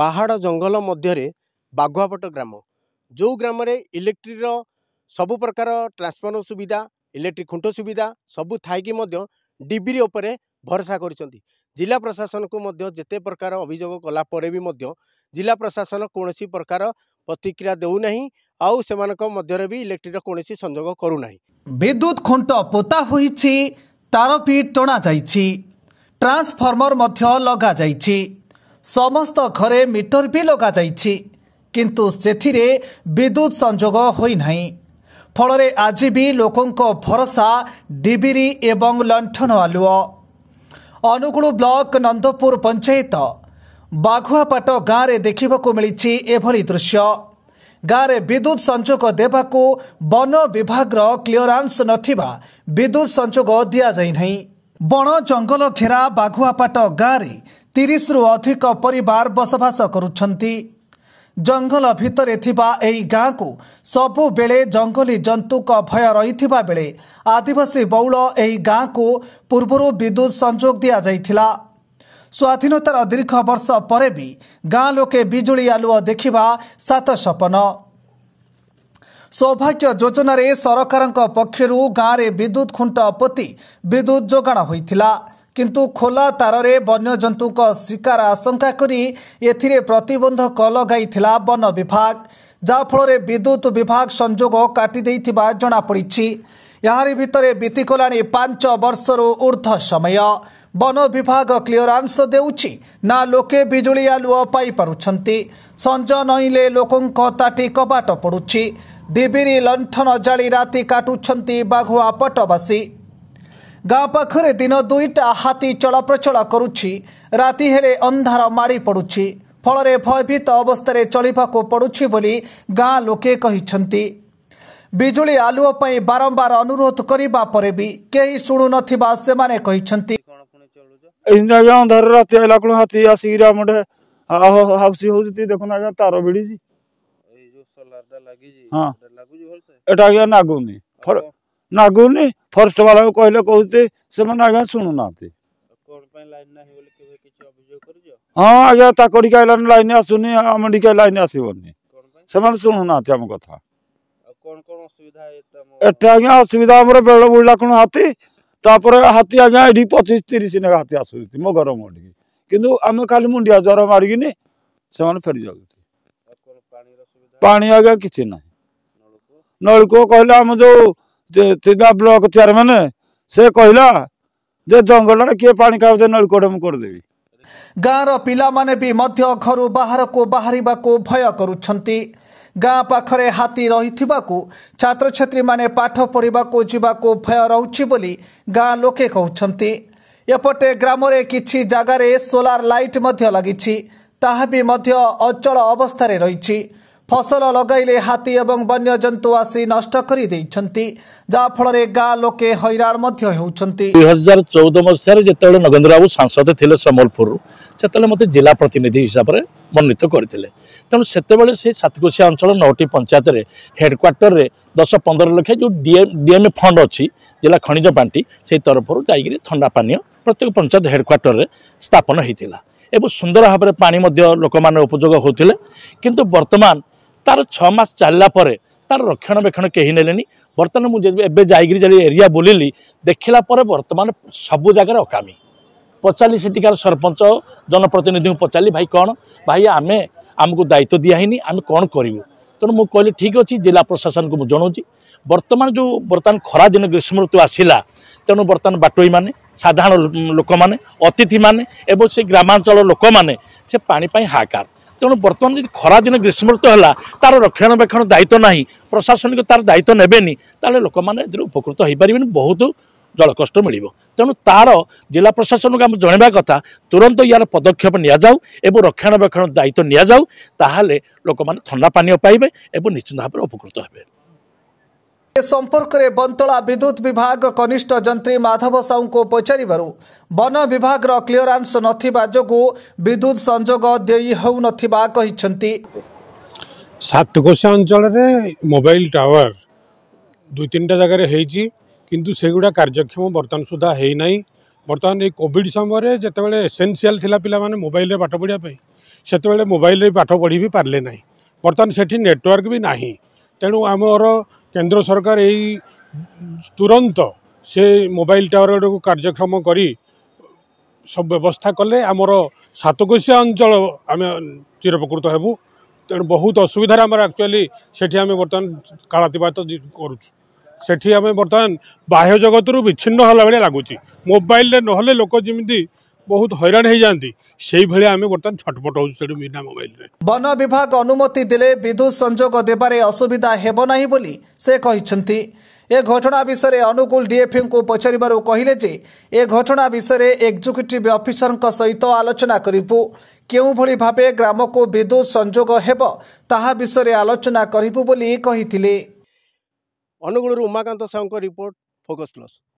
ପାହାଡ଼ ଜଙ୍ଗଲ ମଧ୍ୟରେ ବାଘୁଆପଟ ଗ୍ରାମ ଯେଉଁ ଗ୍ରାମରେ ଇଲେକ୍ଟ୍ରିର ସବୁ ପ୍ରକାର ଟ୍ରାନ୍ସଫର୍ମର ସୁବିଧା ଇଲେକ୍ଟ୍ରିକ୍ ଖୁଣ୍ଟ ସୁବିଧା ସବୁ ଥାଇକି ମଧ୍ୟ ଡିବିରି ଉପରେ ଭରସା କରିଛନ୍ତି ଜିଲ୍ଲା ପ୍ରଶାସନକୁ ମଧ୍ୟ ଯେତେ ପ୍ରକାର ଅଭିଯୋଗ କଲା ପରେ ବି ମଧ୍ୟ ଜିଲ୍ଲା ପ୍ରଶାସନ କୌଣସି ପ୍ରକାର ପ୍ରତିକ୍ରିୟା ଦେଉନାହିଁ ଆଉ ସେମାନଙ୍କ ମଧ୍ୟରେ ବି ଇଲେକ୍ଟ୍ରିର କୌଣସି ସଂଯୋଗ କରୁନାହିଁ ବିଦ୍ୟୁତ୍ ଖୁଣ୍ଟ ପୋତା ହୋଇଛି ତାର ବି ଟଣା ଟ୍ରାନ୍ସଫର୍ମର ମଧ୍ୟ ଲଗାଯାଇଛି ସମସ୍ତ ଘରେ ମିଟର ବି ଲଗାଯାଇଛି କିନ୍ତୁ ସେଥିରେ ବିଦ୍ୟୁତ୍ ସଂଯୋଗ ହୋଇନାହିଁ ଫଳରେ ଆଜି ବି ଲୋକଙ୍କ ଭରସା ଡିବିରି ଏବଂ ଲଣ୍ଠନ ଆଲୁଅ ଅନୁଗୁଳ ବ୍ଲକ ନନ୍ଦପୁର ପଞ୍ଚାୟତ ବାଘୁଆପାଟ ଗାଁରେ ଦେଖିବାକୁ ମିଳିଛି ଏଭଳି ଦୃଶ୍ୟ ଗାଁରେ ବିଦ୍ୟୁତ୍ ସଂଯୋଗ ଦେବାକୁ ବନ ବିଭାଗର କ୍ଲିୟରାନ୍ସ ନଥିବା ବିଦ୍ୟୁତ୍ ସଂଯୋଗ ଦିଆଯାଇନାହିଁ ବଣ ଜଙ୍ଗଲ ଘେରା ବାଘୁଆପାଟ ଗାଁରେ ତିରିଶରୁ ଅଧିକ ପରିବାର ବସବାସ କରୁଛନ୍ତି ଜଙ୍ଗଲ ଭିତରେ ଥିବା ଏହି ଗାଁକୁ ସବୁବେଳେ ଜଙ୍ଗଲୀ ଜନ୍ତୁଙ୍କ ଭୟ ରହିଥିବା ବେଳେ ଆଦିବାସୀ ବଉଳ ଏହି ଗାଁକୁ ପୂର୍ବରୁ ବିଦ୍ୟୁତ୍ ସଂଯୋଗ ଦିଆଯାଇଥିଲା ସ୍ୱାଧୀନତାର ଦୀର୍ଘ ବର୍ଷ ପରେ ବି ଗାଁ ଲୋକେ ବିଜୁଳି ଆଲୁଅ ଦେଖିବା ସାତ ସପନ ସୌଭାଗ୍ୟ ଯୋଜନାରେ ସରକାରଙ୍କ ପକ୍ଷରୁ ଗାଁରେ ବିଦ୍ୟୁତ୍ ଖୁଣ୍ଟ ପୋତି ବିଦ୍ୟୁତ୍ ଯୋଗାଣ ହୋଇଥିଲା କିନ୍ତୁ ଖୋଲା ତାରରେ ବନ୍ୟଜନ୍ତୁଙ୍କ ଶିକାର ଆଶଙ୍କା କରି ଏଥିରେ ପ୍ରତିବନ୍ଧକ ଲଗାଇଥିଲା ବନ ବିଭାଗ ଯାହାଫଳରେ ବିଦ୍ୟୁତ୍ ବିଭାଗ ସଂଯୋଗ କାଟି ଦେଇଥିବା ଜଣାପଡ଼ିଛି ଏହାରି ଭିତରେ ବିତିଗଲାଣି ପାଞ୍ଚ ବର୍ଷରୁ ଉର୍ଦ୍ଧ୍ୱ ସମୟ ବନ ବିଭାଗ କ୍ଲିୟରାନ୍ସ ଦେଉଛି ନା ଲୋକେ ବିଜୁଳି ଆଲୁଅ ପାଇପାରୁଛନ୍ତି ସଞ୍ଜ ନଇଁଲେ ଲୋକଙ୍କ ତାଟି କବାଟ ପଡ଼ୁଛି ଡିବିରି ଲଣ୍ଠନ ଜାଳି ରାତି କାଟୁଛନ୍ତି ବାଘୁଆ ପଟବାସୀ ଗାଁ ପାଖରେ ଦିନ ଦୁଇଟା ହାତୀ ଚଳପ୍ରଚଳ କରୁଛି ରାତି ହେଲେ ଅନ୍ଧାର ମାଡ଼ି ପଡ଼ୁଛି ଫଳରେ ଭୟଭୀତ ଅବସ୍ଥାରେ ଚଳିବାକୁ ପଡ଼ୁଛି ବୋଲି ଗାଁ ଲୋକେ କହିଛନ୍ତି ବିଜୁଳି ଆଲୁଅ ପାଇଁ ବାରମ୍ବାର ଅନୁରୋଧ କରିବା ପରେ ବି କେହି ଶୁଣୁ ନଥିବା ସେମାନେ କହିଛନ୍ତି नागुनि फरेस्ट वाला कहले कहते से आज्ञा शुणुना हाँ आज्ञा ताकड़ी कहला लाइन आसुनि मेडिकल लाइन आसवन से शुणुना आम कथा आज्ञा असुविधा बेल बुड़ला कौन हाथी तापर हाथी आज्ञा ये पचीस तीस ना हाथी आस घर मुंडी कि आम खाली मुंडिया ज्वर मारिकी से फेरी जाऊ पा आज्ञा कि ना नलकू कहला आम जो ଥିଲା ବ୍ଲକ ଚେୟାରମ୍ୟାନ ସେ କହିଲା ଯେ ଜଙ୍ଗଲରେ କିଏ ପାଣି ଖାଉଛି ନଳିକୋଟ ମୁଁ କରିଦେବି ଗାଁର ପିଲାମାନେ ବି ମଧ୍ୟ ଘରୁ ବାହାରକୁ ବାହାରିବାକୁ ଭୟ କରୁଛନ୍ତି ଗାଁ ପାଖରେ ହାତୀ ରହିଥିବାକୁ ଛାତ୍ରଛାତ୍ରୀମାନେ ପାଠ ପଢ଼ିବାକୁ ଯିବାକୁ ଭୟ ରହୁଛି ବୋଲି ଗାଁ ଲୋକେ କହୁଛନ୍ତି ଏପଟେ ଗ୍ରାମରେ କିଛି ଜାଗାରେ ସୋଲାର ଲାଇଟ୍ ମଧ୍ୟ ଲାଗିଛି ତାହା ବି ମଧ୍ୟ ଅଚଳ ଅବସ୍ଥାରେ ରହିଛି ଫସଲ ଲଗାଇଲେ ହାତୀ ଏବଂ ବନ୍ୟଜନ୍ତୁ ଆସି ନଷ୍ଟ କରିଦେଇଛନ୍ତି ଯାହାଫଳରେ ଗାଁ ଲୋକେ ହଇରାଣ ମଧ୍ୟ ହେଉଛନ୍ତି ଦୁଇ ହଜାର ଚଉଦ ମସିହାରେ ଯେତେବେଳେ ନଗେନ୍ଦ୍ର ବାବୁ ସାଂସଦ ଥିଲେ ସମ୍ବଲପୁରରୁ ସେତେବେଳେ ମୋତେ ଜିଲ୍ଲା ପ୍ରତିନିଧି ହିସାବରେ ମନୋନୀତ କରିଥିଲେ ତେଣୁ ସେତେବେଳେ ସେ ସାତକୋଶିଆ ଅଞ୍ଚଳ ନଅଟି ପଞ୍ଚାୟତରେ ହେଡ଼କ୍ୱାର୍ଟରରେ ଦଶ ପନ୍ଦର ଲକ୍ଷ ଯେଉଁ ଡିଏମ୍ଏ ଫଣ୍ଡ ଅଛି ଜିଲ୍ଲା ଖଣିଜ ପାଣ୍ଠି ସେଇ ତରଫରୁ ଯାଇକିରି ଥଣ୍ଡା ପାନୀୟ ପ୍ରତ୍ୟେକ ପଞ୍ଚାୟତ ହେଡ଼କ୍ୱାର୍ଟରରେ ସ୍ଥାପନ ହୋଇଥିଲା ଏବଂ ସୁନ୍ଦର ଭାବରେ ପାଣି ମଧ୍ୟ ଲୋକମାନେ ଉପଯୋଗ ହେଉଥିଲେ କିନ୍ତୁ ବର୍ତ୍ତମାନ তার ছ মাস ଚାଲିଲା ପରେ তার রক্ষণাবেক্ষণ কে নেলেনি বর্তমানে মু এবে যাইকি যে এরিয়া বুলিলি দেখিলা পরে বর্তমানে সবু জায়গার অকামি পচারি সেটিকার সরপঞ্চ জনপ্রতিনিধি পচারি ভাই কোণ ভাই আমি আমি দায়িত্ব দিয়া হয়নি আমি কোণ করবু তেমন মু কহিলি ঠিক অছি জেলা প্রশাসন কু জনাওছি বর্তমান যে বর্তমান খরা দিন গ্রীষ্ম ঋতু আসিলা তেমন বর্তমান বাটোই মানে সাধারণ লোক মানে অতিথি মানে এবং সে গ্রামাঞ্চল লোক মানে সে পাঁচ হাহাকার ତେଣୁ ବର୍ତ୍ତମାନ ଯଦି ଖରାଦିନ ଗ୍ରୀଷ୍ମ ଋତୁ ହେଲା ତା'ର ରକ୍ଷଣାବେକ୍ଷଣ ଦାୟିତ୍ୱ ନାହିଁ ପ୍ରଶାସନିକ ତା'ର ଦାୟିତ୍ୱ ନେବେନି ତାହେଲେ ଲୋକମାନେ ଏଥିରୁ ଉପକୃତ ହୋଇପାରିବେନି ବହୁତ ଜଳକଷ୍ଟ ମିଳିବ ତେଣୁ ତା'ର ଜିଲ୍ଲା ପ୍ରଶାସନକୁ ଆମେ ଜଣାଇବା କଥା ତୁରନ୍ତ ୟାର ପଦକ୍ଷେପ ନିଆଯାଉ ଏବଂ ରକ୍ଷଣାବେକ୍ଷଣ ଦାୟିତ୍ୱ ନିଆଯାଉ ତାହେଲେ ଲୋକମାନେ ଥଣ୍ଡା ପାନୀୟ ପାଇବେ ଏବଂ ନିଶ୍ଚିନ୍ତ ଭାବରେ ଉପକୃତ ହେବେ ଏ ସମ୍ପର୍କରେ ବନ୍ତଳା ବିଦ୍ୟୁତ୍ ବିଭାଗ କନିଷ୍ଠ ଯନ୍ତ୍ରୀ ମାଧବ ସାହୁଙ୍କୁ ପଚାରିବାରୁ ବନ ବିଭାଗର କ୍ଲିୟରାନ୍ସ ନଥିବା ଯୋଗୁଁ ବିଦ୍ୟୁତ୍ ସଂଯୋଗ ଦେଇ ହେଉନଥିବା କହିଛନ୍ତି ସାତକୋଶା ଅଞ୍ଚଳରେ ମୋବାଇଲ ଟାୱାର ଦୁଇ ତିନିଟା ଜାଗାରେ ହେଇଛି କିନ୍ତୁ ସେଗୁଡ଼ା କାର୍ଯ୍ୟକ୍ଷମ ବର୍ତ୍ତମାନ ସୁଦ୍ଧା ହେଇନାହିଁ ବର୍ତ୍ତମାନ ଏଇ କୋଭିଡ଼ ସମୟରେ ଯେତେବେଳେ ଏସେନ୍ସିଆଲ୍ ଥିଲା ପିଲାମାନେ ମୋବାଇଲରେ ପାଠ ପଢ଼ିବା ପାଇଁ ସେତେବେଳେ ମୋବାଇଲରେ ପାଠ ପଢ଼ି ବି ପାରିଲେ ନାହିଁ ବର୍ତ୍ତମାନ ସେଠି ନେଟୱାର୍କ ବି ନାହିଁ ତେଣୁ ଆମର କେନ୍ଦ୍ର ସରକାର ଏଇ ତୁରନ୍ତ ସେ ମୋବାଇଲ ଟାୱାରକୁ କାର୍ଯ୍ୟକ୍ଷମ କରି ସବୁ ବ୍ୟବସ୍ଥା କଲେ ଆମର ସାତକୋଶିଆ ଅଞ୍ଚଳ ଆମେ ଚିରପକୃତ ହେବୁ ତେଣୁ ବହୁତ ଅସୁବିଧାରେ ଆମର ଆକ୍ଚୁଆଲି ସେଠି ଆମେ ବର୍ତ୍ତମାନ କାଳାତିପାତ କରୁଛୁ ସେଠି ଆମେ ବର୍ତ୍ତମାନ ବାହ୍ୟ ଜଗତରୁ ବିଚ୍ଛିନ୍ନ ହେଲା ଭଳିଆ ଲାଗୁଛି ମୋବାଇଲରେ ନହେଲେ ଲୋକ ଯେମିତି ବହୁତ ହଇରାଣ ହେଇଯାନ୍ତି ସେଇଭଳି ଆମେ ବର୍ତ୍ତମାନ ଛଟପଟ ହଉଛୁ ସେଠୁ ମିନା ମୋବାଇଲରେ ବନ ବିଭାଗ ଅନୁମତି ଦେଲେ ବିଦ୍ୟୁତ ସଂଯୋଗ ଦେବାରେ ଅସୁବିଧା ହେବ ନାହିଁ ବୋଲି ସେ କହିଛନ୍ତି ଏ ଘଟଣା ବିଷୟରେ ଅନୁଗୁଳ ଡିଏଫ୍ଙ୍କୁ ପଚାରିବାରୁ କହିଲେ ଯେ ଏ ଘଟଣା ବିଷୟରେ ଏକ୍ଜିକ୍ୟୁଟିଭ୍ ଅଫିସରଙ୍କ ସହିତ ଆଲୋଚନା କରିବୁ କେଉଁଭଳି ଭାବେ ଗ୍ରାମକୁ ବିଦ୍ୟୁତ ସଂଯୋଗ ହେବ ତାହା ବିଷୟରେ ଆଲୋଚନା କରିବୁ ବୋଲି କହିଥିଲେ ଅନୁଗୁଳରୁ ଉମାକାନ୍ତ ସାହୁଙ୍କ ରିପୋର୍ଟ ଫୋକସ୍ ପ୍ଲସ୍